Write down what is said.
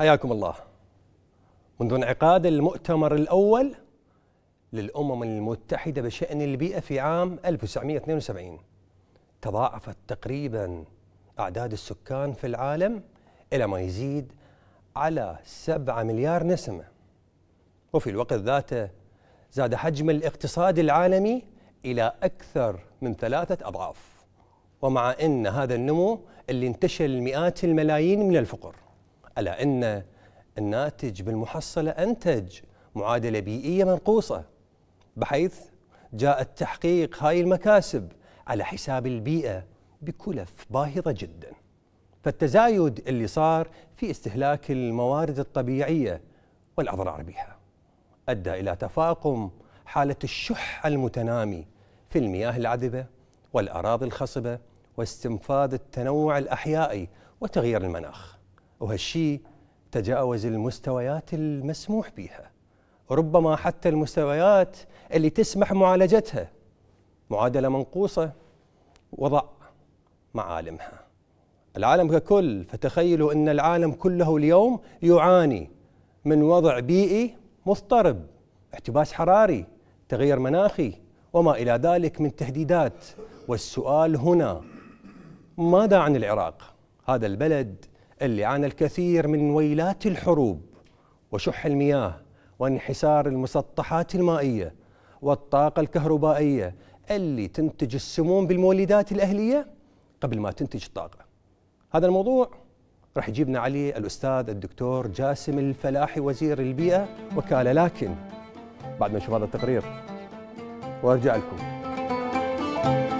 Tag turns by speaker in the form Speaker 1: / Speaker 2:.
Speaker 1: حياكم الله منذ انعقاد المؤتمر الأول للأمم المتحدة بشأن البيئة في عام 1972 تضاعفت تقريبا أعداد السكان في العالم إلى ما يزيد على 7 مليار نسمة وفي الوقت ذاته زاد حجم الاقتصاد العالمي إلى أكثر من ثلاثة أضعاف ومع أن هذا النمو اللي انتشل مئات الملايين من الفقر ألا إن الناتج بالمحصلة أنتج معادلة بيئية منقوصة بحيث جاء التحقيق هاي المكاسب على حساب البيئة بكلف باهظة جدا فالتزايد اللي صار في استهلاك الموارد الطبيعية والأضرار بها أدى إلى تفاقم حالة الشح المتنامي في المياه العذبة والأراضي الخصبة واستنفاذ التنوع الأحيائي وتغيير المناخ وهالشيء تجاوز المستويات المسموح بها ربما حتى المستويات اللي تسمح معالجتها معادلة منقوصة وضع معالمها العالم ككل فتخيلوا أن العالم كله اليوم يعاني من وضع بيئي مضطرب احتباس حراري تغير مناخي وما إلى ذلك من تهديدات والسؤال هنا ماذا عن العراق هذا البلد اللي عانى الكثير من ويلات الحروب وشح المياه وانحسار المسطحات المائية والطاقة الكهربائية اللي تنتج السموم بالمولدات الأهلية قبل ما تنتج الطاقة هذا الموضوع راح يجيبنا عليه الأستاذ الدكتور جاسم الفلاحي وزير البيئة وكالة لكن بعد ما نشوف هذا التقرير وارجع لكم